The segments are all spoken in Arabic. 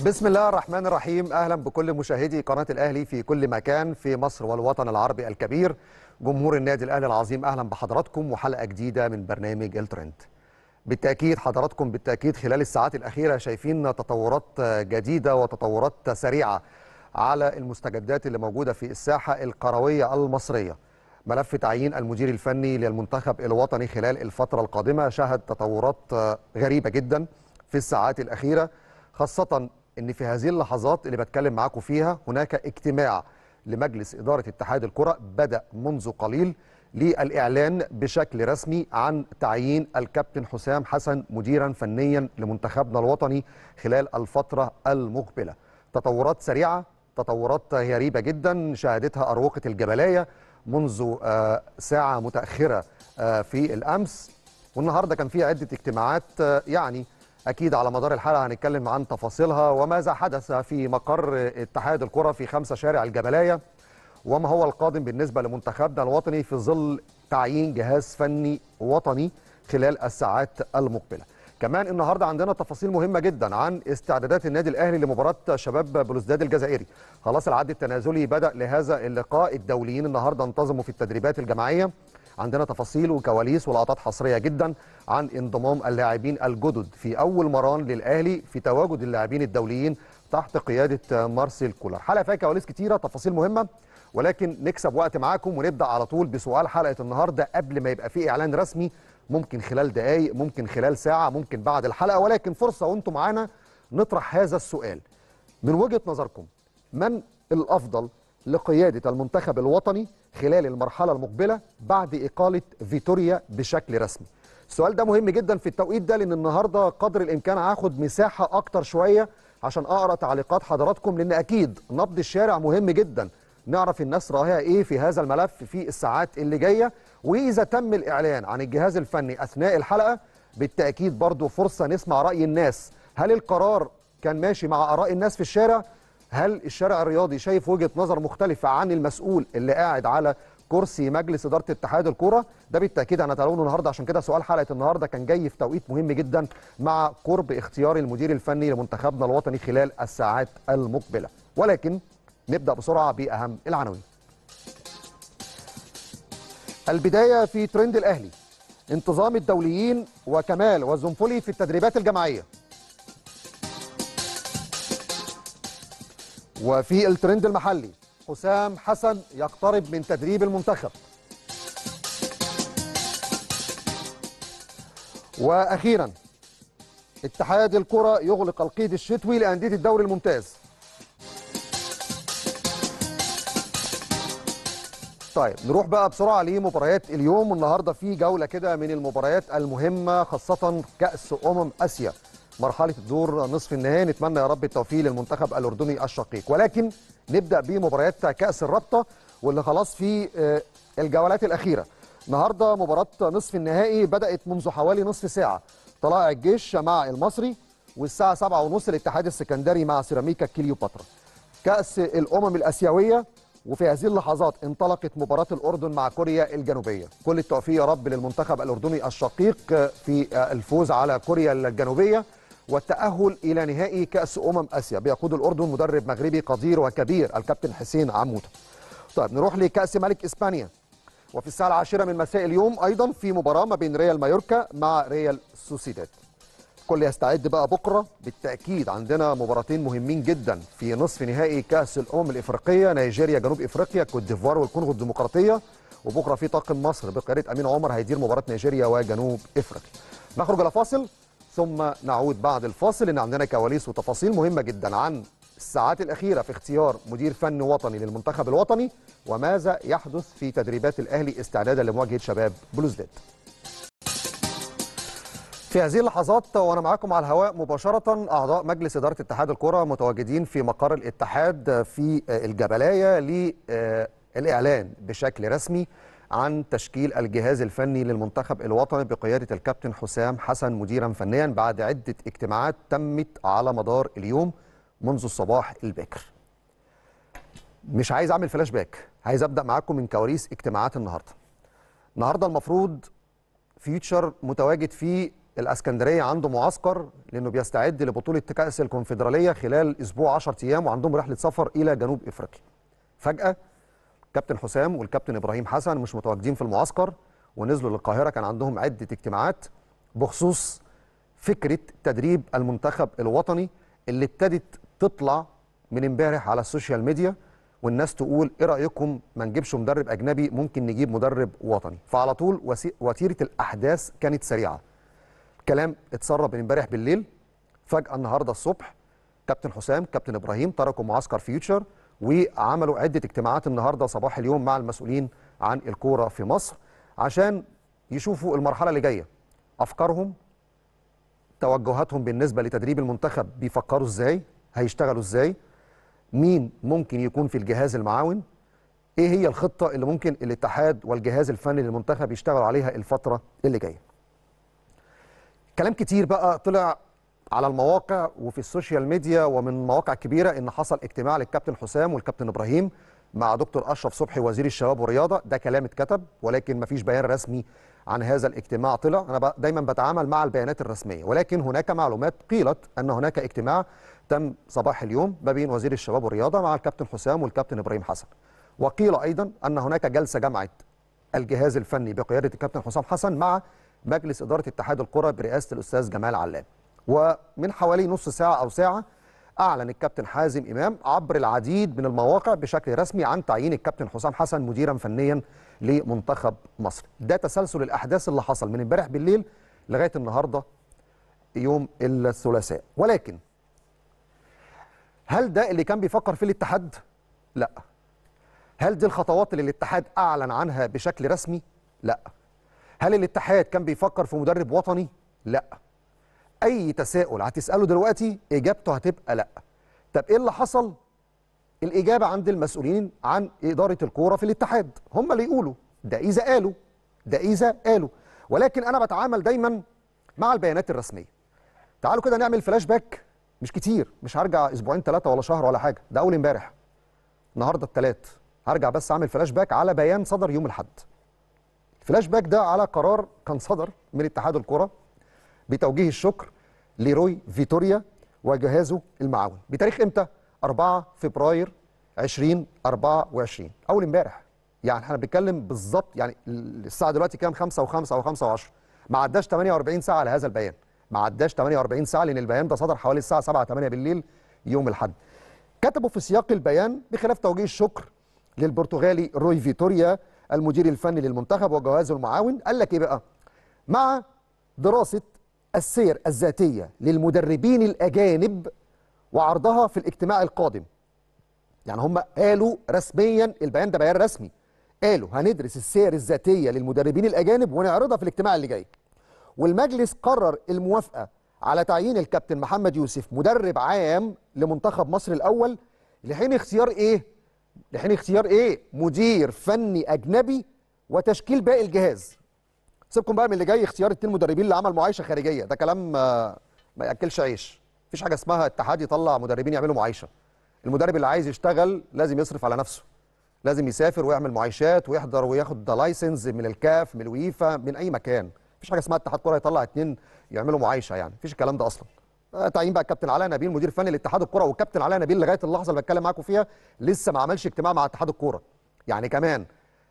بسم الله الرحمن الرحيم اهلا بكل مشاهدي قناه الاهلي في كل مكان في مصر والوطن العربي الكبير جمهور النادي الاهلي العظيم اهلا بحضراتكم وحلقه جديده من برنامج الترند بالتاكيد حضراتكم بالتاكيد خلال الساعات الاخيره شايفين تطورات جديده وتطورات سريعه على المستجدات اللي موجوده في الساحه القرويه المصريه ملف تعيين المدير الفني للمنتخب الوطني خلال الفتره القادمه شهد تطورات غريبه جدا في الساعات الاخيره خاصه ان في هذه اللحظات اللي بتكلم معاكم فيها هناك اجتماع لمجلس اداره اتحاد الكره بدا منذ قليل للاعلان بشكل رسمي عن تعيين الكابتن حسام حسن مديرا فنيا لمنتخبنا الوطني خلال الفتره المقبله. تطورات سريعه، تطورات غريبه جدا شهدتها اروقه الجبلايه منذ آه، ساعه متاخره آه، في الامس والنهارده كان في عده اجتماعات آه، يعني أكيد على مدار الحلقة هنتكلم عن تفاصيلها وماذا حدث في مقر اتحاد الكرة في خمسة شارع الجبلاية وما هو القادم بالنسبة لمنتخبنا الوطني في ظل تعيين جهاز فني وطني خلال الساعات المقبلة كمان النهاردة عندنا تفاصيل مهمة جدا عن استعدادات النادي الأهلي لمباراة شباب بلوزداد الجزائري خلاص العد التنازلي بدأ لهذا اللقاء الدوليين النهاردة انتظموا في التدريبات الجماعية عندنا تفاصيل وكواليس ولقطات حصريه جدا عن انضمام اللاعبين الجدد في اول مران للاهلي في تواجد اللاعبين الدوليين تحت قياده مارسيل كولر حلقه فيها كواليس كتيره تفاصيل مهمه ولكن نكسب وقت معاكم ونبدا على طول بسؤال حلقه النهارده قبل ما يبقى في اعلان رسمي ممكن خلال دقائق ممكن خلال ساعه ممكن بعد الحلقه ولكن فرصه وانتم معانا نطرح هذا السؤال من وجهه نظركم من الافضل لقيادة المنتخب الوطني خلال المرحلة المقبلة بعد إقالة فيتوريا بشكل رسمي السؤال ده مهم جدا في التوقيت ده لأن النهاردة قدر الإمكان هاخد مساحة أكتر شوية عشان أقرأ تعليقات حضراتكم لأن أكيد نبض الشارع مهم جدا نعرف الناس راهية إيه في هذا الملف في الساعات اللي جاية وإذا تم الإعلان عن الجهاز الفني أثناء الحلقة بالتأكيد برضو فرصة نسمع رأي الناس هل القرار كان ماشي مع آراء الناس في الشارع هل الشارع الرياضي شايف وجهه نظر مختلفه عن المسؤول اللي قاعد على كرسي مجلس اداره اتحاد الكوره ده بالتاكيد هنتناوله النهارده عشان كده سؤال حلقه النهارده كان جاي في توقيت مهم جدا مع قرب اختيار المدير الفني لمنتخبنا الوطني خلال الساعات المقبله ولكن نبدا بسرعه باهم العناوين البدايه في ترند الاهلي انتظام الدوليين وكمال والزنفولي في التدريبات الجماعيه وفي الترند المحلي حسام حسن يقترب من تدريب المنتخب واخيرا اتحاد الكره يغلق القيد الشتوي لانديه الدوري الممتاز طيب نروح بقى بسرعه لمباريات اليوم والنهارده في جوله كده من المباريات المهمه خاصه كاس امم اسيا مرحله الدور نصف النهائي نتمنى يا رب التوفيق للمنتخب الاردني الشقيق ولكن نبدا بمباريات كاس الرابطه واللي خلاص في آه، الجولات الاخيره النهارده مباراه نصف النهائي بدات منذ حوالي نصف ساعه طلائع الجيش مع المصري والساعه 7:30 الاتحاد السكندري مع سيراميكا كليوباترا كاس الامم الاسيويه وفي هذه اللحظات انطلقت مباراة الأردن مع كوريا الجنوبية كل التوفيق يا رب للمنتخب الأردني الشقيق في آه، الفوز على كوريا الجنوبية والتأهل إلى نهائي كأس أمم آسيا بيقود الأردن مدرب مغربي قدير وكبير الكابتن حسين عمودة طيب نروح لكأس ملك إسبانيا وفي الساعة العاشرة من مساء اليوم أيضا في مباراة ما بين ريال مايوركا مع ريال سوسيداد الكل يستعد بقى بكرة بالتأكيد عندنا مباراتين مهمين جدا في نصف نهائي كأس الأمم الإفريقية نيجيريا جنوب إفريقيا كوت ديفوار والكونغو الديمقراطية وبكرة في طاقم مصر بقيادة أمين عمر هيدير مباراة نيجيريا وجنوب إفريقيا نخرج إلى فاصل ثم نعود بعد الفاصل ان عندنا كواليس وتفاصيل مهمه جدا عن الساعات الاخيره في اختيار مدير فن وطني للمنتخب الوطني وماذا يحدث في تدريبات الاهلي استعدادا لمواجهه شباب بلوزداد في هذه اللحظات وانا معاكم على الهواء مباشره اعضاء مجلس اداره اتحاد الكره متواجدين في مقر الاتحاد في الجبلايه للاعلان بشكل رسمي عن تشكيل الجهاز الفني للمنتخب الوطني بقيادة الكابتن حسام حسن مديرا فنيا بعد عدة اجتماعات تمت على مدار اليوم منذ الصباح الباكر مش عايز اعمل فلاش باك عايز ابدا معاكم من كواليس اجتماعات النهارده النهارده المفروض فيوتشر متواجد في الاسكندريه عنده معسكر لانه بيستعد لبطوله كاس الكونفدراليه خلال اسبوع 10 ايام وعندهم رحله سفر الى جنوب افريقيا فجاه كابتن حسام والكابتن ابراهيم حسن مش متواجدين في المعسكر ونزلوا للقاهره كان عندهم عده اجتماعات بخصوص فكره تدريب المنتخب الوطني اللي ابتدت تطلع من امبارح على السوشيال ميديا والناس تقول ايه رايكم ما نجيبش مدرب اجنبي ممكن نجيب مدرب وطني فعلى طول وتيره الاحداث كانت سريعه كلام اتسرب من امبارح بالليل فجاه النهارده الصبح كابتن حسام كابتن ابراهيم تركوا معسكر فيوتشر وعملوا عدة اجتماعات النهاردة صباح اليوم مع المسؤولين عن الكورة في مصر عشان يشوفوا المرحلة اللي جاية أفكارهم توجهاتهم بالنسبة لتدريب المنتخب بيفكروا إزاي هيشتغلوا إزاي مين ممكن يكون في الجهاز المعاون ايه هي الخطه اللي ممكن الاتحاد والجهاز الفني للمنتخب يشتغلوا عليها الفتره اللي جايه كلام كتير بقى طلع على المواقع وفي السوشيال ميديا ومن مواقع كبيره ان حصل اجتماع للكابتن حسام والكابتن ابراهيم مع دكتور اشرف صبحي وزير الشباب والرياضه ده كلام اتكتب ولكن ما فيش بيان رسمي عن هذا الاجتماع طلع انا دايما بتعامل مع البيانات الرسميه ولكن هناك معلومات قيلت ان هناك اجتماع تم صباح اليوم ما بين وزير الشباب والرياضه مع الكابتن حسام والكابتن ابراهيم حسن وقيل ايضا ان هناك جلسه جمعت الجهاز الفني بقياده الكابتن حسام حسن مع مجلس اداره اتحاد الكره برئاسه الاستاذ جمال علام ومن حوالي نص ساعة أو ساعة أعلن الكابتن حازم إمام عبر العديد من المواقع بشكل رسمي عن تعيين الكابتن حسام حسن مديرا فنيا لمنتخب مصر ده تسلسل الأحداث اللي حصل من امبارح بالليل لغاية النهاردة يوم الثلاثاء ولكن هل ده اللي كان بيفكر فيه الاتحاد؟ لا هل دي الخطوات اللي الاتحاد أعلن عنها بشكل رسمي؟ لا هل الاتحاد كان بيفكر في مدرب وطني؟ لا اي تساؤل هتساله دلوقتي اجابته هتبقى لا طب ايه اللي حصل الاجابه عند المسؤولين عن اداره الكوره في الاتحاد هم اللي يقولوا ده اذا قالوا ده اذا قالوا ولكن انا بتعامل دايما مع البيانات الرسميه تعالوا كده نعمل فلاش باك مش كتير مش هرجع اسبوعين ثلاثه ولا شهر ولا حاجه ده اول امبارح النهارده الثلاث هرجع بس اعمل فلاش باك على بيان صدر يوم الاحد الفلاش باك ده على قرار كان صدر من اتحاد الكره بتوجيه الشكر لروي فيتوريا وجهازه المعاون بتاريخ امتى 4 فبراير 2024 اول امبارح يعني احنا بنتكلم بالظبط يعني الساعه دلوقتي كام 5 و5 و5 و10 ما عداش 48 ساعه على هذا البيان ما عداش 48 ساعه لان البيان ده صدر حوالي الساعه 7 8 بالليل يوم الاحد كتبوا في سياق البيان بخلاف توجيه الشكر للبرتغالي روي فيتوريا المدير الفني للمنتخب وجوازه المعاون قال لك ايه بقى مع دراسه السير الذاتية للمدربين الأجانب وعرضها في الاجتماع القادم يعني هم قالوا رسميا البيان ده بيان رسمي قالوا هندرس السير الذاتية للمدربين الأجانب ونعرضها في الاجتماع اللي جاي والمجلس قرر الموافقة على تعيين الكابتن محمد يوسف مدرب عام لمنتخب مصر الأول لحين اختيار إيه؟ لحين اختيار إيه؟ مدير فني أجنبي وتشكيل باقي الجهاز سيبكم بقى من اللي جاي اختيار اثنين مدربين لعمل معايشه خارجيه ده كلام آه، ما ياكلش عيش مفيش حاجه اسمها اتحاد يطلع مدربين يعملوا معايشه المدرب اللي عايز يشتغل لازم يصرف على نفسه لازم يسافر ويعمل معايشات ويحضر وياخد لايسنس من الكاف من الويفا من اي مكان مفيش حاجه اسمها اتحاد كره يطلع اثنين يعملوا معايشه يعني مفيش الكلام ده اصلا آه، تعيين بقى الكابتن علاء نبيل مدير فني لاتحاد الكره والكابتن علاء نبيل لغايه اللحظه اللي بتكلم معاكم فيها لسه ما عملش اجتماع مع اتحاد الكره يعني كمان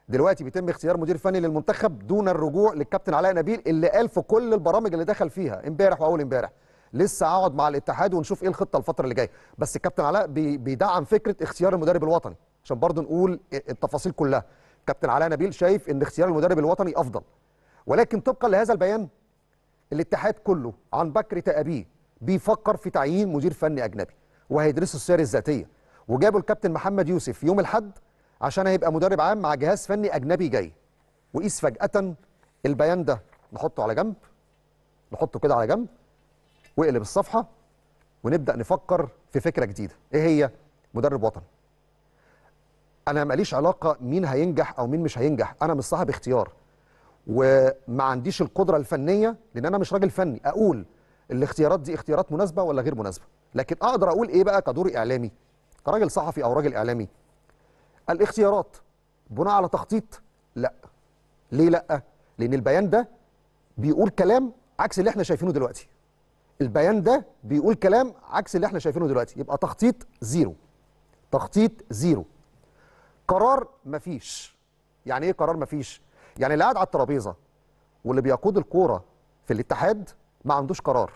دلوقتي بيتم اختيار مدير فني للمنتخب دون الرجوع للكابتن علاء نبيل اللي قال في كل البرامج اللي دخل فيها امبارح واول امبارح لسه اقعد مع الاتحاد ونشوف ايه الخطه الفتره اللي جايه بس الكابتن علاء بيدعم فكره اختيار المدرب الوطني عشان برضه نقول التفاصيل كلها كابتن علاء نبيل شايف ان اختيار المدرب الوطني افضل ولكن طبقا لهذا البيان الاتحاد كله عن بكر تأبيه بيفكر في تعيين مدير فني اجنبي وهيدرسوا السير الذاتيه وجابوا الكابتن محمد يوسف يوم الاحد عشان هيبقى مدرب عام مع جهاز فني اجنبي جاي وقيس فجاه البيان ده نحطه على جنب نحطه كده على جنب واقلب الصفحه ونبدا نفكر في فكره جديده ايه هي مدرب وطني انا ماليش علاقه مين هينجح او مين مش هينجح انا مش صاحب اختيار وما عنديش القدره الفنيه لان انا مش راجل فني اقول الاختيارات دي اختيارات مناسبه ولا غير مناسبه لكن اقدر اقول ايه بقى كدور اعلامي كراجل صحفي او راجل اعلامي الاختيارات بناء على تخطيط لا ليه لا لان البيان ده بيقول كلام عكس اللي احنا شايفينه دلوقتي البيان ده بيقول كلام عكس اللي احنا شايفينه دلوقتي يبقى تخطيط زيرو تخطيط زيرو قرار مفيش يعني ايه قرار مفيش يعني اللي قاعد على الترابيزه واللي بيقود الكوره في الاتحاد ما عندوش قرار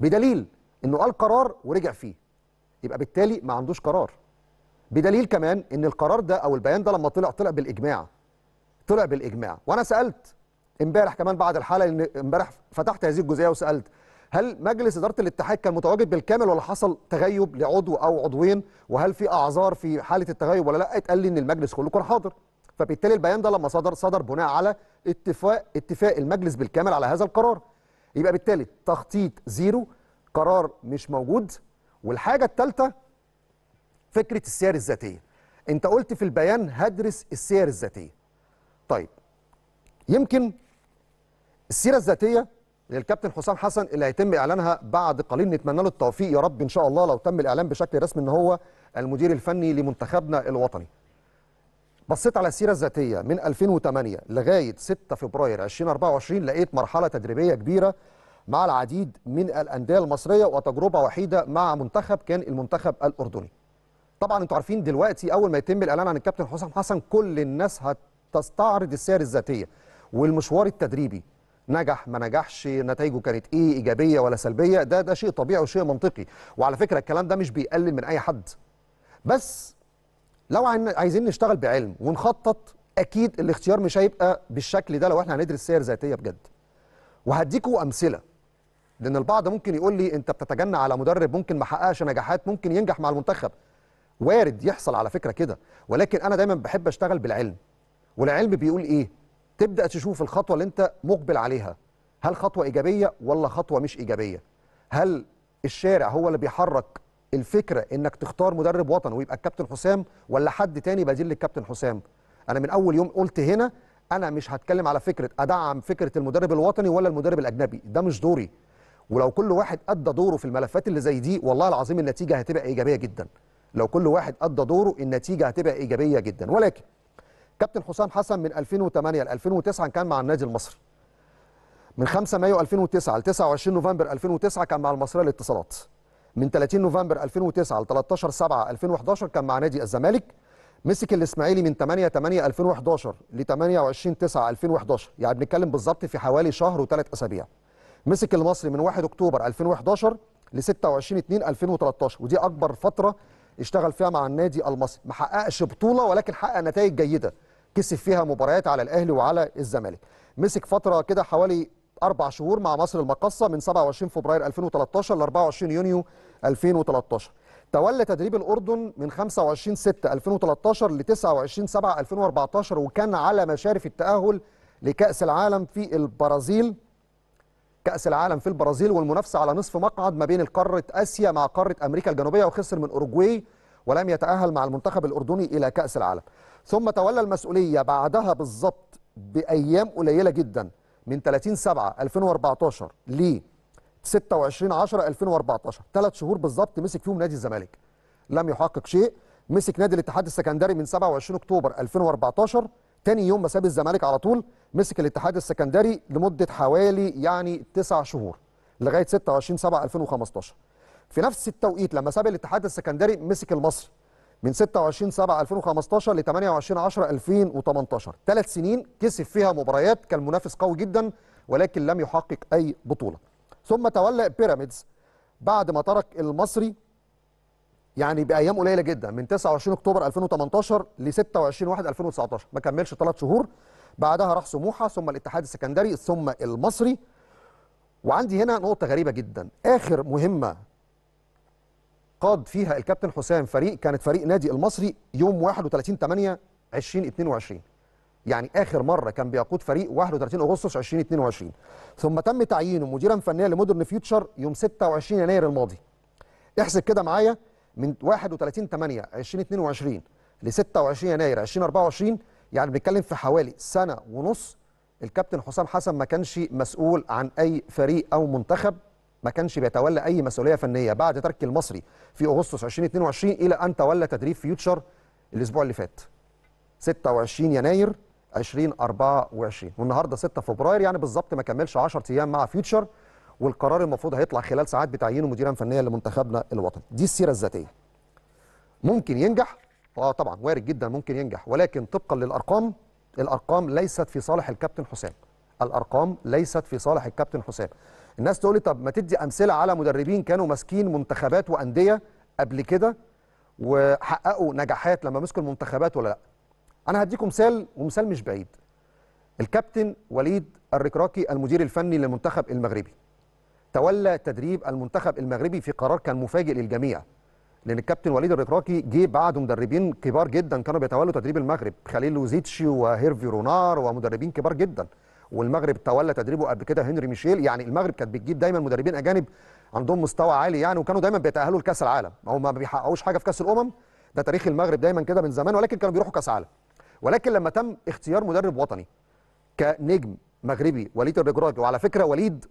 بدليل انه قال قرار ورجع فيه يبقى بالتالي ما عندوش قرار بدليل كمان ان القرار ده او البيان ده لما طلع طلع بالاجماع طلع بالاجماع وانا سالت امبارح كمان بعد الحاله لان امبارح فتحت هذه الجزئيه وسالت هل مجلس اداره الاتحاد كان متواجد بالكامل ولا حصل تغيب لعضو او عضوين وهل في اعذار في حاله التغيب ولا لا اتقال لي ان المجلس كله كان حاضر فبالتالي البيان ده لما صدر صدر بناء على اتفاق اتفاق المجلس بالكامل على هذا القرار يبقى بالتالي تخطيط زيرو قرار مش موجود والحاجه الثالثه فكره السير الذاتيه انت قلت في البيان هدرس السير الذاتيه طيب يمكن السيره الذاتيه للكابتن حسام حسن اللي هيتم اعلانها بعد قليل نتمنى له التوفيق يا رب ان شاء الله لو تم الاعلان بشكل رسمي ان هو المدير الفني لمنتخبنا الوطني بصيت على السيره الذاتيه من 2008 لغايه 6 فبراير 2024 لقيت مرحله تدريبيه كبيره مع العديد من الانديه المصريه وتجربه وحيده مع منتخب كان المنتخب الاردني طبعا انتوا عارفين دلوقتي اول ما يتم الاعلان عن الكابتن حسام حسن كل الناس هتستعرض السير الذاتيه والمشوار التدريبي نجح ما نجحش نتائجه كانت ايه ايجابيه ولا سلبيه ده ده شيء طبيعي وشيء منطقي وعلى فكره الكلام ده مش بيقلل من اي حد بس لو عايزين نشتغل بعلم ونخطط اكيد الاختيار مش هيبقى بالشكل ده لو احنا هندرس سير ذاتيه بجد وهديكوا امثله لان البعض ممكن يقول لي انت بتتجنى على مدرب ممكن ما حققش نجاحات ممكن ينجح مع المنتخب وارد يحصل على فكره كده ولكن انا دايما بحب اشتغل بالعلم والعلم بيقول ايه تبدا تشوف الخطوه اللي انت مقبل عليها هل خطوه ايجابيه ولا خطوه مش ايجابيه هل الشارع هو اللي بيحرك الفكره انك تختار مدرب وطن ويبقى الكابتن حسام ولا حد تاني بديل للكابتن حسام انا من اول يوم قلت هنا انا مش هتكلم على فكره ادعم فكره المدرب الوطني ولا المدرب الاجنبي ده مش دوري ولو كل واحد ادى دوره في الملفات اللي زي دي والله العظيم النتيجه هتبقى ايجابيه جدا لو كل واحد أدى دوره النتيجة هتبقى إيجابية جدا ولكن كابتن حسام حسن من 2008 ل 2009 كان مع النادي المصري من 5 مايو 2009 ل 29 نوفمبر 2009 كان مع المصرية للاتصالات من 30 نوفمبر 2009 ل 13 7 2011 كان مع نادي الزمالك مسك الاسماعيلي من 8 8 2011 ل 28 9 2011 يعني بنتكلم بالظبط في حوالي شهر وثلاث اسابيع مسك المصري من 1 اكتوبر 2011 ل 26 2 2013 ودي اكبر فتره اشتغل فيها مع النادي المصري ما حققش بطوله ولكن حقق نتائج جيده كسب فيها مباريات على الاهلي وعلى الزمالك مسك فتره كده حوالي اربع شهور مع مصر المقصه من 27 فبراير 2013 ل 24 يونيو 2013 تولى تدريب الاردن من 25 6 2013 ل 29 7 2014 وكان على مشارف التاهل لكاس العالم في البرازيل كأس العالم في البرازيل والمنافسة على نصف مقعد ما بين قارة آسيا مع قارة أمريكا الجنوبية وخسر من أوروجواي ولم يتأهل مع المنتخب الأردني إلى كأس العالم ثم تولى المسؤولية بعدها بالظبط بأيام قليلة جدا من 30 7 2014 ل 26 10 2014 ثلاث شهور بالظبط مسك فيهم نادي الزمالك لم يحقق شيء مسك نادي الاتحاد السكندري من 27 أكتوبر 2014 تاني يوم ما ساب الزمالك على طول مسك الاتحاد السكندري لمده حوالي يعني تسع شهور لغايه 26 7 2015 في نفس التوقيت لما ساب الاتحاد السكندري مسك المصري من 26 7 2015 ل 28 10 2018 ثلاث سنين كسب فيها مباريات كان منافس قوي جدا ولكن لم يحقق اي بطوله ثم تولى بيراميدز بعد ما ترك المصري يعني بايام قليله جدا من 29 اكتوبر 2018 ل 26 1 2019 ما كملش ثلاث شهور بعدها راح سموحه ثم الاتحاد السكندري ثم المصري وعندي هنا نقطه غريبه جدا اخر مهمه قاد فيها الكابتن حسام فريق كانت فريق نادي المصري يوم 31 8 2022 يعني اخر مره كان بيقود فريق 31 اغسطس 2022 ثم تم تعيينه مديرا فنيا لمودرن فيوتشر يوم 26 يناير الماضي احسب كده معايا من 31 8 2022 ل 26 يناير 2024 يعني بنتكلم في حوالي سنه ونص الكابتن حسام حسن ما كانش مسؤول عن اي فريق او منتخب ما كانش بيتولى اي مسؤوليه فنيه بعد ترك المصري في اغسطس 2022 الى ان تولى تدريب فيوتشر الاسبوع اللي فات 26 يناير 2024 والنهارده 6 فبراير يعني بالظبط ما كملش 10 ايام مع فيوتشر والقرار المفروض هيطلع خلال ساعات بتعيينه مديرا فنيا لمنتخبنا الوطني دي السيره الذاتيه ممكن ينجح اه طبعا وارد جدا ممكن ينجح ولكن طبقا للارقام الارقام ليست في صالح الكابتن حسام الارقام ليست في صالح الكابتن حسام الناس تقول لي طب ما تدي امثله على مدربين كانوا ماسكين منتخبات وانديه قبل كده وحققوا نجاحات لما مسكوا المنتخبات ولا لا انا هديكم مثال ومثال مش بعيد الكابتن وليد الركراكي المدير الفني للمنتخب المغربي تولى تدريب المنتخب المغربي في قرار كان مفاجئ للجميع لان الكابتن وليد الركراكي جه بعد مدربين كبار جدا كانوا بيتولوا تدريب المغرب خليل لوزيتشي وهيرفي رونار ومدربين كبار جدا والمغرب تولى تدريبه قبل كده هنري ميشيل يعني المغرب كانت بتجيب دايما مدربين اجانب عندهم مستوى عالي يعني وكانوا دايما بيتاهلوا لكاس العالم هو ما بيحققوش حاجه في كاس الامم ده تاريخ المغرب دايما كده من زمان ولكن كانوا بيروحوا كاس عالم ولكن لما تم اختيار مدرب وطني كنجم مغربي وليد الركراكي وعلى فكره وليد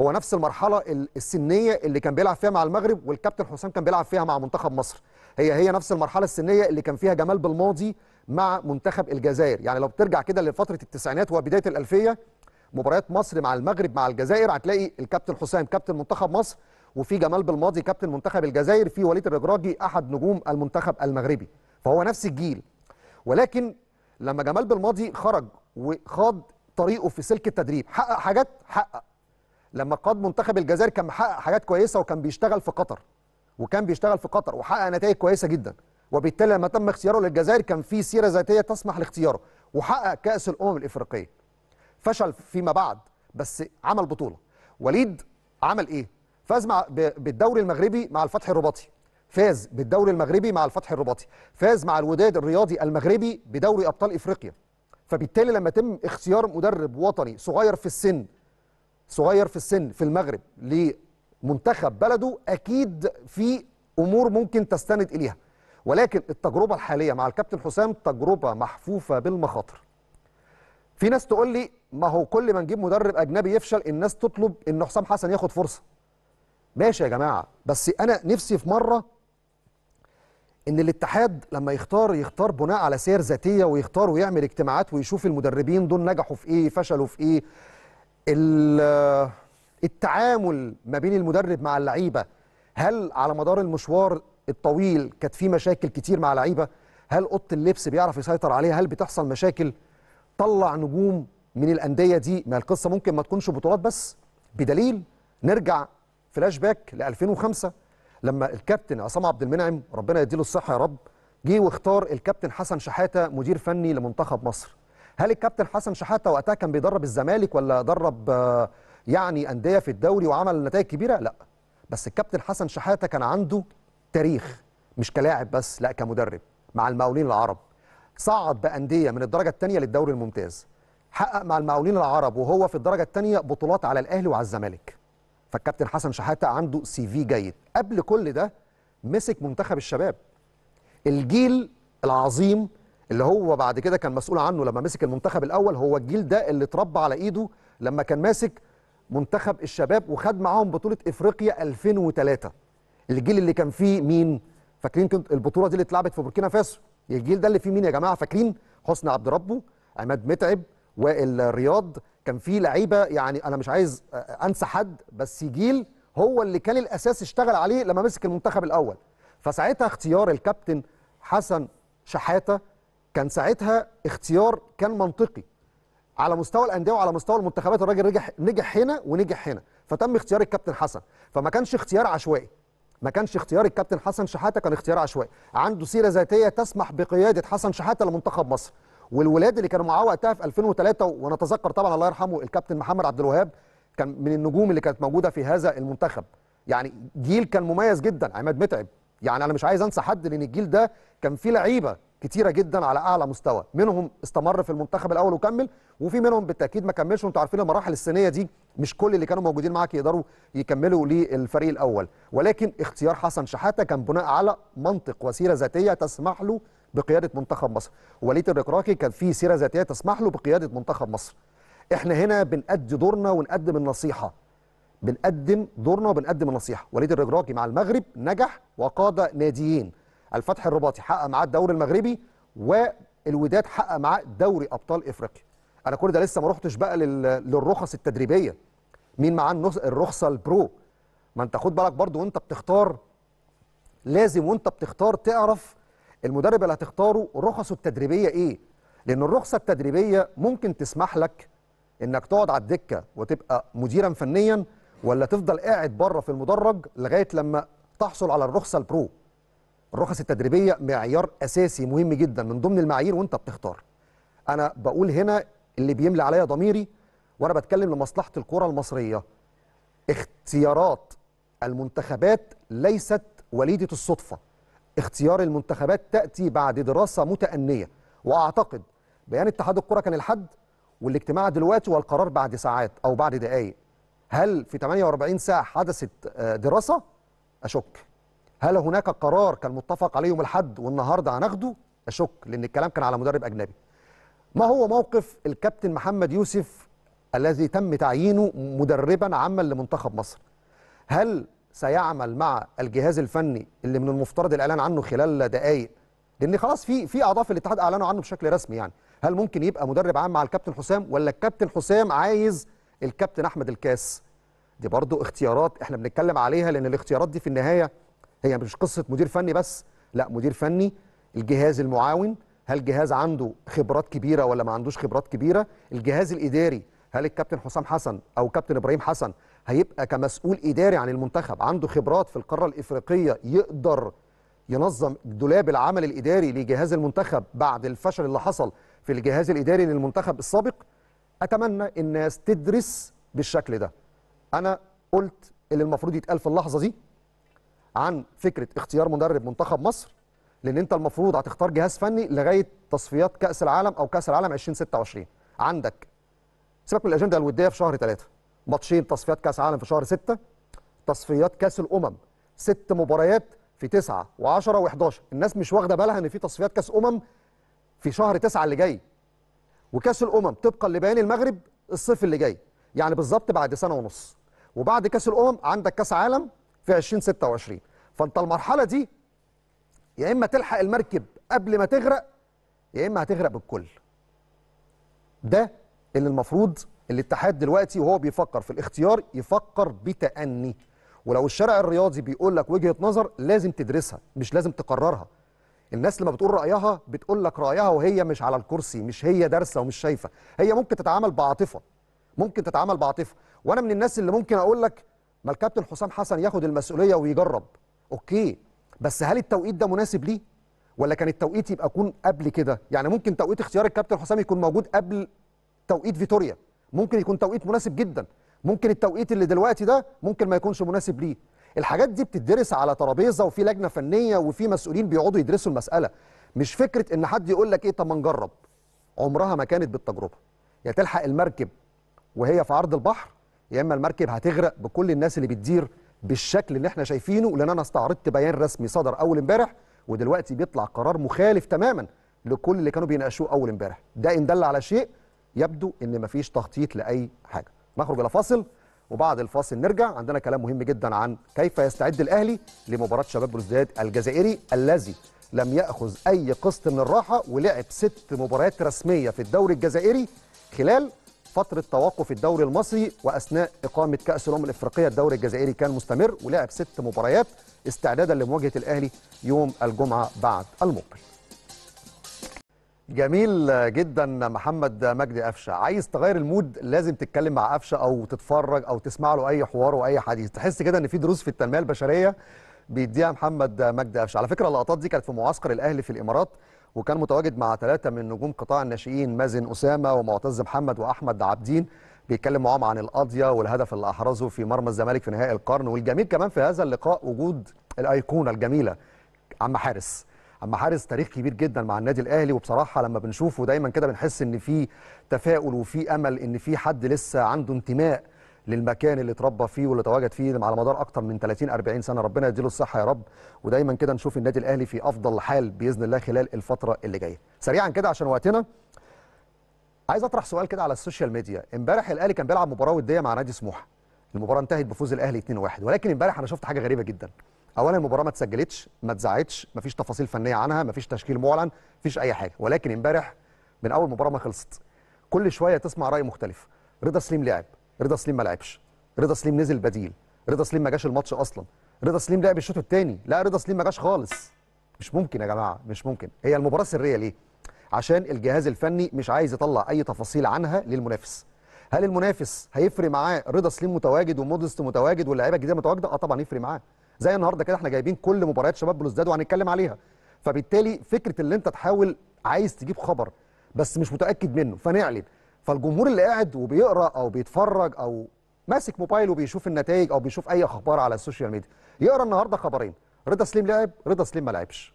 هو نفس المرحله السنيه اللي كان بيلعب فيها مع المغرب والكابتن حسام كان بيلعب فيها مع منتخب مصر هي هي نفس المرحله السنيه اللي كان فيها جمال بالماضي مع منتخب الجزائر يعني لو بترجع كده لفتره التسعينات وبدايه الالفيه مباريات مصر مع المغرب مع الجزائر هتلاقي الكابتن حسام كابتن منتخب مصر وفي جمال بالماضي كابتن منتخب الجزائر في وليد الرجراجي احد نجوم المنتخب المغربي فهو نفس الجيل ولكن لما جمال بالماضي خرج وخاض طريقه في سلك التدريب حقق حاجات حقق لما قاد منتخب الجزائر كان محقق حاجات كويسه وكان بيشتغل في قطر وكان بيشتغل في قطر وحقق نتائج كويسه جدا وبالتالي لما تم اختياره للجزائر كان في سيره ذاتيه تسمح لاختياره وحقق كاس الامم الافريقيه فشل فيما بعد بس عمل بطوله وليد عمل ايه فاز مع بالدوري المغربي مع الفتح الرباطي فاز بالدوري المغربي مع الفتح الرباطي فاز مع الوداد الرياضي المغربي بدوري ابطال افريقيا فبالتالي لما تم اختيار مدرب وطني صغير في السن صغير في السن في المغرب لمنتخب بلده اكيد في امور ممكن تستند اليها ولكن التجربه الحاليه مع الكابتن حسام تجربه محفوفه بالمخاطر في ناس تقول لي ما هو كل ما نجيب مدرب اجنبي يفشل الناس تطلب ان حسام حسن ياخد فرصه ماشي يا جماعه بس انا نفسي في مره ان الاتحاد لما يختار يختار بناء على سير ذاتيه ويختار ويعمل اجتماعات ويشوف المدربين دول نجحوا في ايه فشلوا في ايه التعامل ما بين المدرب مع اللعيبه هل على مدار المشوار الطويل كانت في مشاكل كتير مع لعيبه هل اوضه اللبس بيعرف يسيطر عليها هل بتحصل مشاكل طلع نجوم من الانديه دي ما القصه ممكن ما تكونش بطولات بس بدليل نرجع فلاش باك ل 2005 لما الكابتن عصام عبد المنعم ربنا يديله الصحه يا رب جه واختار الكابتن حسن شحاته مدير فني لمنتخب مصر هل الكابتن حسن شحاته وقتها كان بيدرب الزمالك ولا درب آه، يعني انديه في الدوري وعمل نتائج كبيره لا بس الكابتن حسن شحاته كان عنده تاريخ مش كلاعب بس لا كمدرب مع المقاولين العرب صعد بانديه من الدرجه الثانيه للدوري الممتاز حقق مع المقاولين العرب وهو في الدرجه الثانيه بطولات على الاهلي وعلى الزمالك فالكابتن حسن شحاته عنده سي في جيد قبل كل ده مسك منتخب الشباب الجيل العظيم اللي هو بعد كده كان مسؤول عنه لما مسك المنتخب الاول هو الجيل ده اللي اتربى على ايده لما كان ماسك منتخب الشباب وخد معاهم بطوله افريقيا 2003 الجيل اللي كان فيه مين فاكرين كنت البطوله دي اللي اتلعبت في بوركينا فاسو الجيل ده اللي فيه مين يا جماعه فاكرين حسني عبد ربه عماد متعب وائل رياض كان فيه لعيبه يعني انا مش عايز انسى حد بس جيل هو اللي كان الاساس اشتغل عليه لما مسك المنتخب الاول فساعتها اختيار الكابتن حسن شحاته كان ساعتها اختيار كان منطقي على مستوى الانديه وعلى مستوى المنتخبات الراجل رجح نجح هنا ونجح هنا فتم اختيار الكابتن حسن فما كانش اختيار عشوائي ما كانش اختيار الكابتن حسن شحاته كان اختيار عشوائي عنده سيره ذاتيه تسمح بقياده حسن شحاته لمنتخب مصر والولاد اللي كانوا معاه وقتها في 2003 ونتذكر طبعا الله يرحمه الكابتن محمد عبد الوهاب كان من النجوم اللي كانت موجوده في هذا المنتخب يعني جيل كان مميز جدا عماد متعب يعني انا مش عايز انسى حد لان الجيل ده كان فيه لعيبه كتيره جدا على اعلى مستوى منهم استمر في المنتخب الاول وكمل وفي منهم بالتاكيد ما كملش وانتم عارفين المراحل السنيه دي مش كل اللي كانوا موجودين معاك يقدروا يكملوا للفريق الاول ولكن اختيار حسن شحاته كان بناء على منطق وسيره ذاتيه تسمح له بقياده منتخب مصر وليد الركراكي كان في سيره ذاتيه تسمح له بقياده منتخب مصر احنا هنا بنأدي دورنا ونقدم النصيحه بنقدم دورنا وبنقدم النصيحه وليد الركراكي مع المغرب نجح وقاد ناديين الفتح الرباطي حقق معاه الدوري المغربي والوداد حقق معاه دوري ابطال افريقيا انا كل ده لسه ما رحتش بقى للرخص التدريبيه مين معاه الرخصه البرو ما انت خد بالك برضو وانت بتختار لازم وانت بتختار تعرف المدرب اللي هتختاره رخصه التدريبيه ايه لان الرخصه التدريبيه ممكن تسمح لك انك تقعد على الدكه وتبقى مديرا فنيا ولا تفضل قاعد بره في المدرج لغايه لما تحصل على الرخصه البرو الرخص التدريبيه معيار اساسي مهم جدا من ضمن المعايير وانت بتختار انا بقول هنا اللي بيملي عليا ضميري وانا بتكلم لمصلحه الكره المصريه اختيارات المنتخبات ليست وليده الصدفه اختيار المنتخبات تاتي بعد دراسه متانيه واعتقد بيان اتحاد الكره كان الحد والاجتماع دلوقتي والقرار بعد ساعات او بعد دقائق هل في 48 ساعه حدثت آه، دراسه اشك هل هناك قرار كان متفق عليه يوم الاحد والنهارده هناخده؟ اشك لان الكلام كان على مدرب اجنبي. ما هو موقف الكابتن محمد يوسف الذي تم تعيينه مدربا عاما لمنتخب مصر؟ هل سيعمل مع الجهاز الفني اللي من المفترض الاعلان عنه خلال دقائق؟ لان خلاص في في اعضاء في الاتحاد اعلنوا عنه بشكل رسمي يعني، هل ممكن يبقى مدرب عام مع الكابتن حسام ولا الكابتن حسام عايز الكابتن احمد الكاس؟ دي برضو اختيارات احنا بنتكلم عليها لان الاختيارات دي في النهايه هي مش قصه مدير فني بس لا مدير فني الجهاز المعاون هل الجهاز عنده خبرات كبيره ولا ما عندوش خبرات كبيره الجهاز الاداري هل الكابتن حسام حسن او كابتن ابراهيم حسن هيبقى كمسؤول اداري عن المنتخب عنده خبرات في القاره الافريقيه يقدر ينظم دولاب العمل الاداري لجهاز المنتخب بعد الفشل اللي حصل في الجهاز الاداري للمنتخب السابق اتمنى الناس تدرس بالشكل ده انا قلت اللي المفروض يتقال في اللحظه دي عن فكره اختيار مدرب منتخب مصر لان انت المفروض هتختار جهاز فني لغايه تصفيات كاس العالم او كاس العالم 2026 عندك سيبك من الاجنده الوديه في شهر 3 ماتشين تصفيات كاس عالم في شهر 6 تصفيات كاس الامم ست مباريات في 9 و10 و11 الناس مش واخده بالها ان في تصفيات كاس امم في شهر 9 اللي جاي وكاس الامم طبقا لبيان المغرب الصيف اللي جاي يعني بالظبط بعد سنه ونص وبعد كاس الامم عندك كاس عالم في 2026 فانت المرحله دي يا اما تلحق المركب قبل ما تغرق يا اما هتغرق بالكل ده اللي المفروض الاتحاد دلوقتي وهو بيفكر في الاختيار يفكر بتأني ولو الشارع الرياضي بيقول لك وجهه نظر لازم تدرسها مش لازم تقررها الناس لما بتقول رايها بتقول لك رايها وهي مش على الكرسي مش هي دارسه ومش شايفه هي ممكن تتعامل بعاطفه ممكن تتعامل بعاطفه وانا من الناس اللي ممكن اقول لك ما الكابتن حسام حسن ياخد المسؤوليه ويجرب اوكي بس هل التوقيت ده مناسب ليه ولا كان التوقيت يبقى يكون قبل كده يعني ممكن توقيت اختيار الكابتن حسام يكون موجود قبل توقيت فيتوريا ممكن يكون توقيت مناسب جدا ممكن التوقيت اللي دلوقتي ده ممكن ما يكونش مناسب ليه الحاجات دي بتدرس على ترابيزه وفي لجنه فنيه وفي مسؤولين بيقعدوا يدرسوا المساله مش فكره ان حد يقول لك ايه طب ما نجرب عمرها ما كانت بالتجربه يا تلحق المركب وهي في عرض البحر يا اما المركب هتغرق بكل الناس اللي بتدير بالشكل اللي احنا شايفينه لان انا استعرضت بيان رسمي صدر اول امبارح ودلوقتي بيطلع قرار مخالف تماما لكل اللي كانوا بيناقشوه اول امبارح ده ان دل على شيء يبدو ان مفيش تخطيط لاي حاجه نخرج الى فاصل وبعد الفاصل نرجع عندنا كلام مهم جدا عن كيف يستعد الاهلي لمباراه شباب بلوزداد الجزائري الذي لم ياخذ اي قسط من الراحه ولعب ست مباريات رسميه في الدوري الجزائري خلال فتره توقف الدوري المصري واثناء اقامه كاس الامم الافريقيه الدوري الجزائري كان مستمر ولعب ست مباريات استعدادا لمواجهه الاهلي يوم الجمعه بعد المقبل جميل جدا محمد مجدي قفشه عايز تغير المود لازم تتكلم مع قفشه او تتفرج او تسمع له اي حوار واي حديث تحس كده ان في دروس في التنميه البشريه بيديها محمد مجدي قفشه على فكره اللقطات دي كانت في معسكر الاهلي في الامارات وكان متواجد مع ثلاثه من نجوم قطاع الناشئين مازن اسامه ومعتز محمد واحمد عابدين بيتكلم معاهم عن القضيه والهدف اللي احرزه في مرمى الزمالك في نهائي القرن والجميل كمان في هذا اللقاء وجود الايقونه الجميله عم حارس عم حارس تاريخ كبير جدا مع النادي الاهلي وبصراحه لما بنشوفه دايما كده بنحس ان في تفاؤل وفي امل ان في حد لسه عنده انتماء للمكان اللي اتربى فيه واللي تواجد فيه على مدار اكتر من 30 40 سنه ربنا يديله الصحه يا رب ودايما كده نشوف النادي الاهلي في افضل حال باذن الله خلال الفتره اللي جايه سريعا كده عشان وقتنا عايز اطرح سؤال كده على السوشيال ميديا امبارح الاهلي كان بيلعب مباراه وديه مع نادي سموحه المباراه انتهت بفوز الاهلي 2-1 ولكن امبارح انا شفت حاجه غريبه جدا اولا المباراه ما اتسجلتش ما اتذاعتش ما فيش تفاصيل فنيه عنها ما فيش تشكيل معلن ما فيش اي حاجه ولكن امبارح من اول مباراه ما خلصت كل شويه تسمع راي مختلف رضا سليم لعب رضا سليم ما لعبش رضا سليم نزل بديل رضا سليم ما جاش الماتش اصلا رضا سليم لعب الشوط الثاني لا رضا سليم ما جاش خالص مش ممكن يا جماعه مش ممكن هي المباراه سريه ليه عشان الجهاز الفني مش عايز يطلع اي تفاصيل عنها للمنافس هل المنافس هيفرق معاه رضا سليم متواجد ومودست متواجد واللعيبه الجديده متواجده اه طبعا يفرق معاه زي النهارده كده احنا جايبين كل مباريات شباب بلوزداد وهنتكلم عليها فبالتالي فكره اللي انت تحاول عايز تجيب خبر بس مش متاكد منه فنعلن فالجمهور اللي قاعد وبيقرا او بيتفرج او ماسك موبايله وبيشوف النتائج او بيشوف اي اخبار على السوشيال ميديا يقرا النهارده خبرين رضا سليم لعب رضا سليم ما لعبش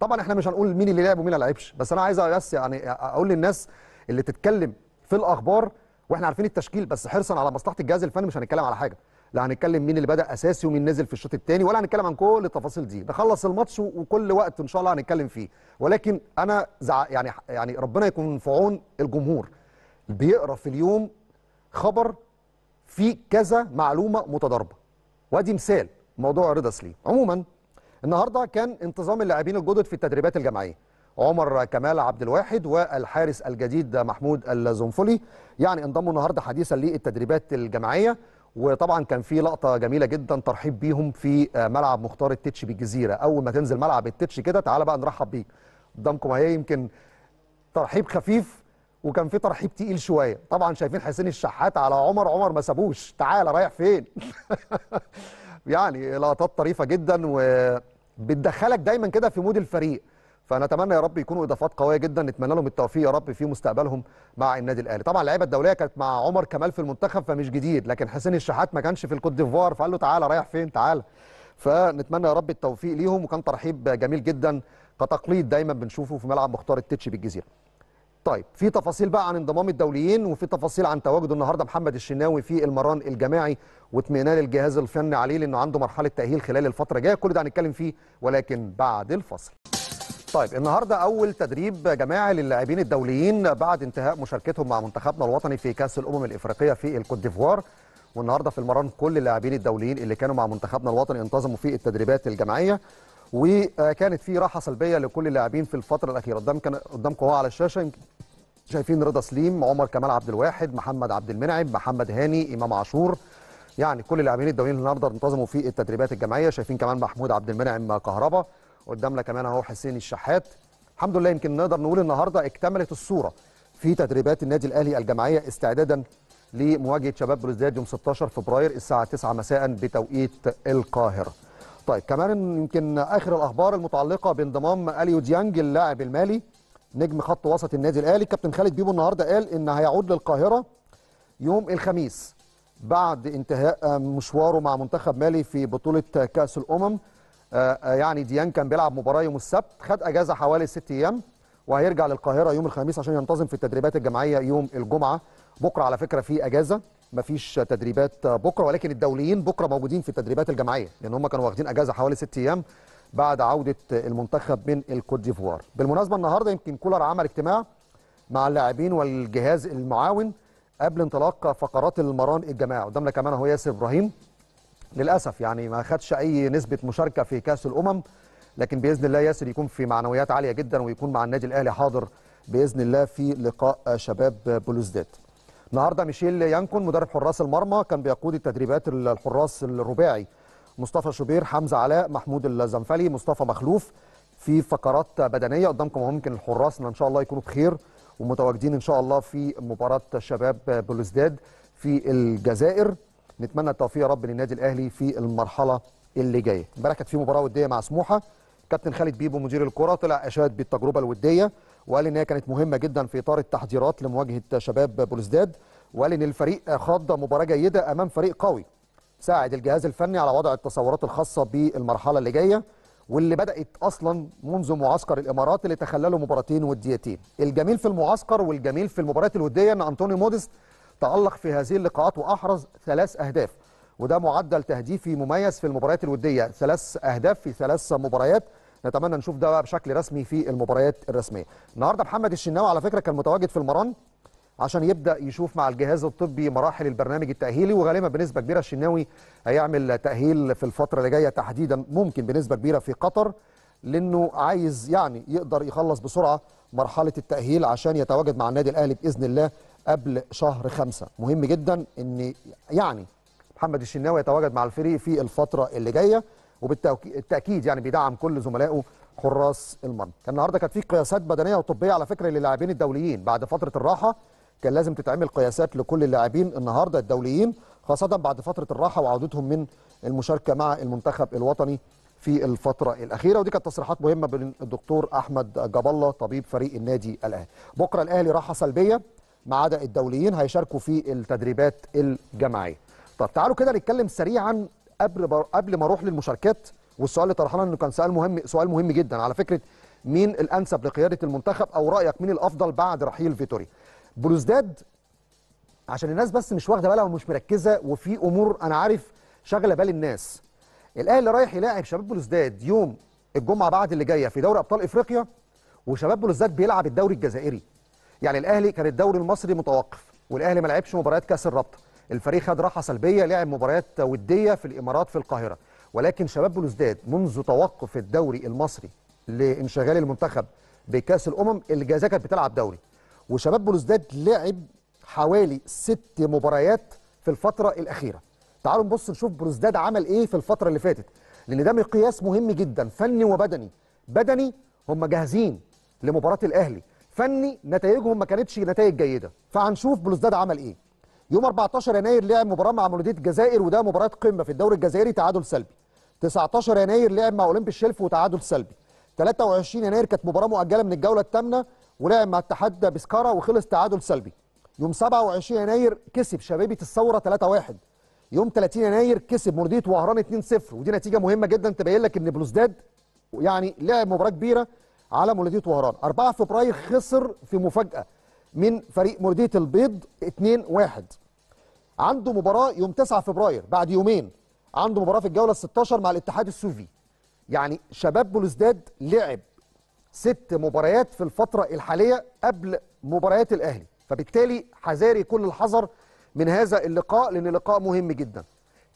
طبعا احنا مش هنقول مين اللي لعب ومين اللي لعبش بس انا عايز بس يعني اقول للناس اللي تتكلم في الاخبار واحنا عارفين التشكيل بس حرصا على مصلحه الجهاز الفني مش هنتكلم على حاجه لا هنتكلم مين اللي بدا اساسي ومين نزل في الشوط الثاني ولا هنتكلم عن كل التفاصيل دي نخلص الماتش وكل وقت ان شاء الله هنتكلم فيه ولكن انا زع... يعني يعني ربنا يكون في عون الجمهور بيقرا في اليوم خبر فيه كذا معلومه متضاربه وادي مثال موضوع رضا سليم عموما النهارده كان انتظام اللاعبين الجدد في التدريبات الجماعيه عمر كمال عبد الواحد والحارس الجديد محمود الزنفلي يعني انضموا النهارده حديثا للتدريبات الجماعيه وطبعا كان في لقطه جميله جدا ترحيب بيهم في ملعب مختار التتش بالجزيره اول ما تنزل ملعب التتش كده تعالى بقى نرحب بيك قدامكم اهي يمكن ترحيب خفيف وكان في ترحيب تقيل شويه طبعا شايفين حسين الشحات على عمر عمر ما سابوش تعالى رايح فين يعني لقطات طريفه جدا وبتدخلك دايما كده في مود الفريق فنتمنى يا رب يكونوا اضافات قويه جدا نتمنى لهم التوفيق يا رب في مستقبلهم مع النادي الاهلي طبعا اللعيبه الدوليه كانت مع عمر كمال في المنتخب فمش جديد لكن حسين الشحات ما كانش في الكوت ديفوار فقال له تعالى رايح فين تعالى فنتمنى يا رب التوفيق ليهم وكان ترحيب جميل جدا كتقليد دايما بنشوفه في ملعب مختار التتش بالجزيره طيب في تفاصيل بقى عن انضمام الدوليين وفي تفاصيل عن تواجد النهارده محمد الشناوي في المران الجماعي واطمئنان الجهاز الفني عليه لانه عنده مرحله تاهيل خلال الفتره الجايه كل ده هنتكلم فيه ولكن بعد الفصل. طيب النهارده اول تدريب جماعي للاعبين الدوليين بعد انتهاء مشاركتهم مع منتخبنا الوطني في كاس الامم الافريقيه في الكوت ديفوار والنهارده في المران كل اللاعبين الدوليين اللي كانوا مع منتخبنا الوطني انتظموا في التدريبات الجماعيه وكانت في راحه سلبيه لكل اللاعبين في الفتره الاخيره قدام كان قدامكم اهو على الشاشه شايفين رضا سليم عمر كمال عبد الواحد محمد عبد المنعم محمد هاني امام عاشور يعني كل اللاعبين الدوليين النهارده انتظموا في التدريبات الجماعيه شايفين كمان محمود عبد المنعم كهربا قدامنا كمان اهو حسين الشحات الحمد لله يمكن نقدر نقول النهارده اكتملت الصوره في تدريبات النادي الاهلي الجماعيه استعدادا لمواجهه شباب بلوزداد يوم 16 فبراير الساعه 9 مساء بتوقيت القاهره طيب كمان يمكن اخر الاخبار المتعلقه بانضمام اليو ديانج اللاعب المالي نجم خط وسط النادي الاهلي كابتن خالد بيبو النهارده قال ان هيعود للقاهره يوم الخميس بعد انتهاء مشواره مع منتخب مالي في بطوله كاس الامم آه، آه، يعني ديان كان بيلعب مباراه يوم السبت خد اجازه حوالي ست ايام وهيرجع للقاهره يوم الخميس عشان ينتظم في التدريبات الجماعيه يوم الجمعه بكره على فكره في اجازه مفيش تدريبات بكره ولكن الدوليين بكره موجودين في التدريبات الجماعيه لان هم كانوا واخدين اجازه حوالي ست ايام بعد عوده المنتخب من الكوت ديفوار بالمناسبه النهارده يمكن كولر عمل اجتماع مع اللاعبين والجهاز المعاون قبل انطلاق فقرات المران الجماعي قدامنا كمان اهو ياسر ابراهيم للاسف يعني ما خدش اي نسبه مشاركه في كاس الامم لكن باذن الله ياسر يكون في معنويات عاليه جدا ويكون مع النادي الاهلي حاضر باذن الله في لقاء شباب بلوزداد النهارده ميشيل يانكون مدرب حراس المرمى كان بيقود التدريبات الحراس الرباعي مصطفى شوبير حمزه علاء محمود الزنفلي مصطفى مخلوف في فقرات بدنيه قدامكم ممكن الحراس ان شاء الله يكونوا بخير ومتواجدين ان شاء الله في مباراه شباب بلوزداد في الجزائر نتمنى التوفيق يا رب للنادي الاهلي في المرحله اللي جايه امبارح كانت في مباراه وديه مع سموحه كابتن خالد بيبو مدير الكره طلع اشاد بالتجربه الوديه وقال ان هي كانت مهمه جدا في اطار التحضيرات لمواجهه شباب بولزداد وقال ان الفريق خاض مباراه جيده امام فريق قوي ساعد الجهاز الفني على وضع التصورات الخاصه بالمرحله اللي جايه واللي بدات اصلا منذ معسكر الامارات اللي تخلله مباراتين وديتين الجميل في المعسكر والجميل في المباريات الوديه ان انطونيو موديست تالق في هذه اللقاءات واحرز ثلاث اهداف وده معدل تهديفي مميز في المباريات الوديه ثلاث اهداف في ثلاث مباريات نتمنى نشوف ده بقى بشكل رسمي في المباريات الرسميه النهارده محمد الشناوي على فكره كان متواجد في المران عشان يبدا يشوف مع الجهاز الطبي مراحل البرنامج التاهيلي وغالبا بنسبه كبيره الشناوي هيعمل تاهيل في الفتره اللي جايه تحديدا ممكن بنسبه كبيره في قطر لانه عايز يعني يقدر يخلص بسرعه مرحله التاهيل عشان يتواجد مع النادي الاهلي باذن الله قبل شهر خمسة مهم جدا ان يعني محمد الشناوي يتواجد مع الفريق في الفتره اللي جايه وبالتاكيد يعني بيدعم كل زملائه حراس المرمى كان النهارده كانت في قياسات بدنيه وطبيه على فكره للاعبين الدوليين بعد فتره الراحه كان لازم تتعمل قياسات لكل اللاعبين النهارده الدوليين خاصه بعد فتره الراحه وعودتهم من المشاركه مع المنتخب الوطني في الفتره الاخيره ودي كانت تصريحات مهمه بين الدكتور احمد جاب الله طبيب فريق النادي الاهلي بكره الاهلي راحه سلبيه ما عدا الدوليين هيشاركوا في التدريبات الجماعيه طب تعالوا كده نتكلم سريعا قبل قبل ما اروح للمشاركات والسؤال اللي طرحناه انه كان سؤال مهم سؤال مهم جدا على فكره مين الانسب لقياده المنتخب او رايك مين الافضل بعد رحيل فيتوري بلوزداد عشان الناس بس مش واخده بالها ومش مركزه وفي امور انا عارف شغله بال الناس الاهلي رايح يلاعب شباب بلوزداد يوم الجمعه بعد اللي جايه في دوري ابطال افريقيا وشباب بلوزداد بيلعب الدوري الجزائري يعني الاهلي كان الدوري المصري متوقف والاهلي ما لعبش مباريات كاس الرابطه الفريق خد راحه سلبيه لعب مباريات وديه في الامارات في القاهره ولكن شباب بلوزداد منذ توقف الدوري المصري لانشغال المنتخب بكاس الامم الجازيره كانت بتلعب دوري وشباب بلوزداد لعب حوالي ست مباريات في الفتره الاخيره تعالوا نبص نشوف بلوزداد عمل ايه في الفتره اللي فاتت لان ده مقياس مهم جدا فني وبدني بدني هم جاهزين لمباراه الاهلي فني نتائجهم ما كانتش نتائج جيده فهنشوف بلوزداد عمل ايه يوم 14 يناير لعب مباراه مع مولوديه الجزائر وده مباراه قمه في الدوري الجزائري تعادل سلبي 19 يناير لعب مع اولمبي الشلف وتعادل سلبي 23 يناير كانت مباراه مؤجله من الجوله الثامنه ولعب مع اتحاد بسكارا وخلص تعادل سلبي يوم 27 يناير كسب شبابيه الثوره 3-1 يوم 30 يناير كسب مولوديه وهران 2-0 ودي نتيجه مهمه جدا تبين لك ان بلوزداد يعني لعب مباراه كبيره على مولوديه وهران 4 فبراير خسر في مفاجاه من فريق مولوديه البيض 2-1 عنده مباراه يوم 9 فبراير بعد يومين عنده مباراه في الجوله ال 16 مع الاتحاد السوفي يعني شباب بلوزداد لعب ست مباريات في الفتره الحاليه قبل مباريات الاهلي فبالتالي حذاري كل الحذر من هذا اللقاء لان لقاء مهم جدا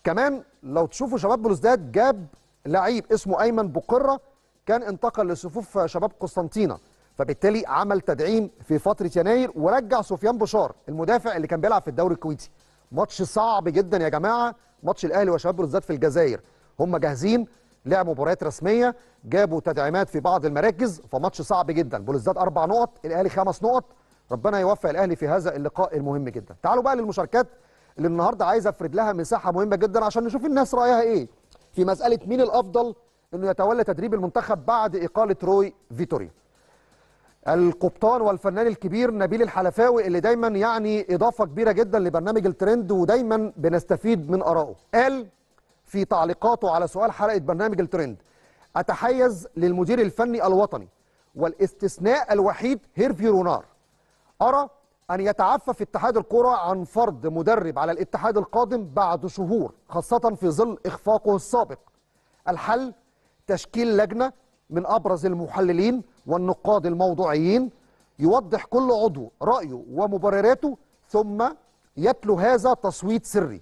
كمان لو تشوفوا شباب بلوزداد جاب لعيب اسمه ايمن بقره كان انتقل لصفوف شباب قسطنطينه فبالتالي عمل تدعيم في فتره يناير ورجع سفيان بشار المدافع اللي كان بيلعب في الدوري الكويتي ماتش صعب جدا يا جماعه ماتش الاهلي وشباب بالذات في الجزائر هم جاهزين لعبوا مباريات رسميه جابوا تدعيمات في بعض المراكز فماتش صعب جدا بلوزداد اربع نقط الاهلي خمس نقط ربنا يوفق الاهلي في هذا اللقاء المهم جدا تعالوا بقى للمشاركات اللي النهارده عايز افرد لها مساحه مهمه جدا عشان نشوف الناس رايها ايه في مساله مين الافضل انه يتولى تدريب المنتخب بعد اقاله روي فيتوريا القبطان والفنان الكبير نبيل الحلفاوي اللي دايما يعني اضافه كبيره جدا لبرنامج الترند ودايما بنستفيد من ارائه قال في تعليقاته على سؤال حلقه برنامج الترند اتحيز للمدير الفني الوطني والاستثناء الوحيد هيرفي رونار ارى ان يتعفف اتحاد الكره عن فرض مدرب على الاتحاد القادم بعد شهور خاصه في ظل اخفاقه السابق الحل تشكيل لجنه من ابرز المحللين والنقاد الموضوعيين يوضح كل عضو رأيه ومبرراته ثم يتلو هذا تصويت سري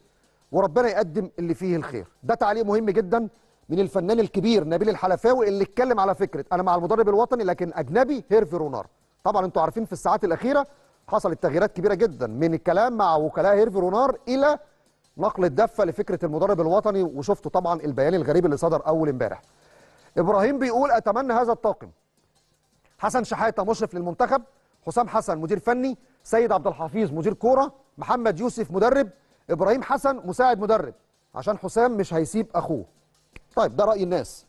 وربنا يقدم اللي فيه الخير ده تعليق مهم جدا من الفنان الكبير نبيل الحلفاوي اللي اتكلم على فكره انا مع المدرب الوطني لكن اجنبي هيرفي رونار طبعا انتوا عارفين في الساعات الاخيره حصلت تغييرات كبيره جدا من الكلام مع وكلاء هيرفي رونار الى نقل الدفه لفكره المدرب الوطني وشفتوا طبعا البيان الغريب اللي صدر اول امبارح ابراهيم بيقول اتمنى هذا الطاقم حسن شحاته مشرف للمنتخب حسام حسن مدير فني سيد عبد الحفيظ مدير كوره محمد يوسف مدرب ابراهيم حسن مساعد مدرب عشان حسام مش هيسيب اخوه طيب ده راي الناس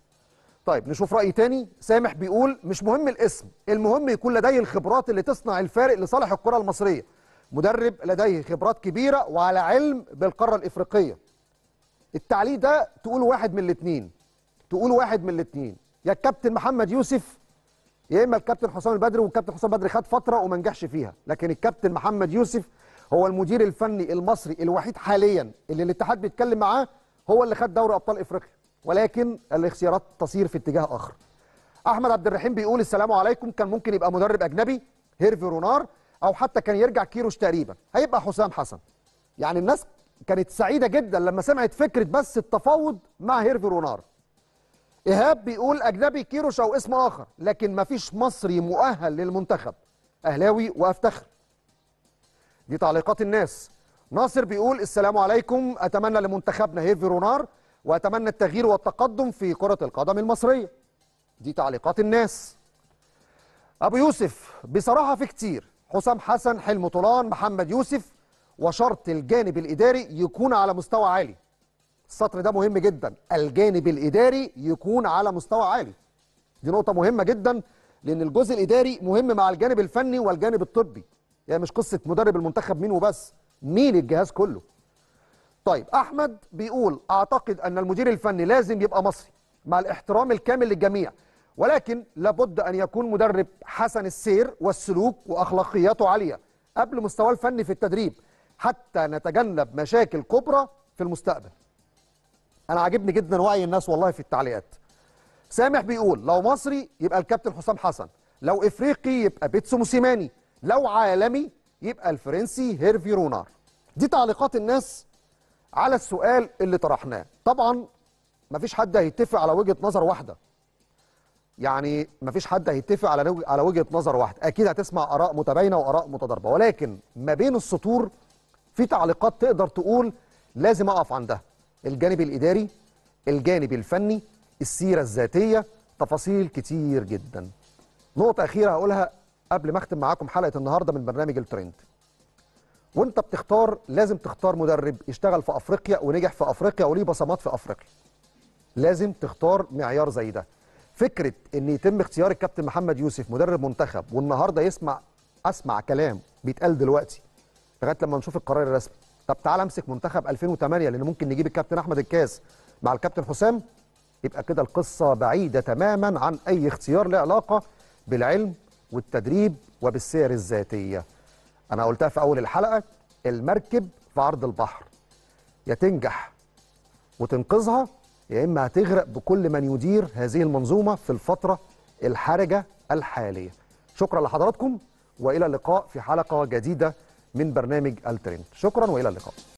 طيب نشوف راي تاني سامح بيقول مش مهم الاسم المهم يكون لديه الخبرات اللي تصنع الفارق لصالح الكره المصريه مدرب لديه خبرات كبيره وعلى علم بالقاره الافريقيه التعليق ده تقول واحد من الاثنين تقول واحد من الاثنين يا الكابتن محمد يوسف يا اما الكابتن حسام البدري والكابتن حسام البدري خد فتره وما نجحش فيها لكن الكابتن محمد يوسف هو المدير الفني المصري الوحيد حاليا اللي الاتحاد بيتكلم معاه هو اللي خد دوري ابطال افريقيا ولكن الاختيارات تصير في اتجاه اخر احمد عبد الرحيم بيقول السلام عليكم كان ممكن يبقى مدرب اجنبي هيرفي رونار او حتى كان يرجع كيروش تقريبا هيبقى حسام حسن يعني الناس كانت سعيده جدا لما سمعت فكره بس التفاوض مع هيرفي رونار إيهاب بيقول أجنبي كيروش أو اسم آخر لكن مفيش مصري مؤهل للمنتخب أهلاوي وأفتخر دي تعليقات الناس ناصر بيقول السلام عليكم أتمنى لمنتخبنا هيفي رونار وأتمنى التغيير والتقدم في كرة القدم المصرية دي تعليقات الناس أبو يوسف بصراحة في كتير حسام حسن حلم طولان محمد يوسف وشرط الجانب الإداري يكون على مستوى عالي السطر ده مهم جدا الجانب الاداري يكون على مستوى عالي دي نقطه مهمه جدا لان الجزء الاداري مهم مع الجانب الفني والجانب الطبي يعني مش قصه مدرب المنتخب مين وبس مين الجهاز كله طيب احمد بيقول اعتقد ان المدير الفني لازم يبقى مصري مع الاحترام الكامل للجميع ولكن لابد ان يكون مدرب حسن السير والسلوك واخلاقياته عاليه قبل مستواه الفني في التدريب حتى نتجنب مشاكل كبرى في المستقبل انا عاجبني جدا وعي الناس والله في التعليقات سامح بيقول لو مصري يبقى الكابتن حسام حسن لو افريقي يبقى بيتسو موسيماني لو عالمي يبقى الفرنسي هيرفي رونار دي تعليقات الناس على السؤال اللي طرحناه طبعا مفيش حد هيتفق على وجهه نظر واحده يعني مفيش حد هيتفق على على وجهه نظر واحده اكيد هتسمع اراء متباينه واراء متضاربه ولكن ما بين السطور في تعليقات تقدر تقول لازم اقف عندها الجانب الإداري الجانب الفني السيرة الذاتية تفاصيل كتير جدا نقطة أخيرة هقولها قبل ما أختم معاكم حلقة النهاردة من برنامج الترند وانت بتختار لازم تختار مدرب يشتغل في افريقيا ونجح في افريقيا وليه بصمات في افريقيا لازم تختار معيار زي ده فكره ان يتم اختيار الكابتن محمد يوسف مدرب منتخب والنهارده يسمع اسمع كلام بيتقال دلوقتي لغايه لما نشوف القرار الرسمي طب تعال امسك منتخب 2008 لان ممكن نجيب الكابتن احمد الكاس مع الكابتن حسام يبقى كده القصه بعيده تماما عن اي اختيار له علاقه بالعلم والتدريب وبالسير الذاتيه. انا قلتها في اول الحلقه المركب في عرض البحر يا تنجح وتنقذها يا اما هتغرق بكل من يدير هذه المنظومه في الفتره الحرجه الحاليه. شكرا لحضراتكم والى اللقاء في حلقه جديده من برنامج الترند شكرا والى اللقاء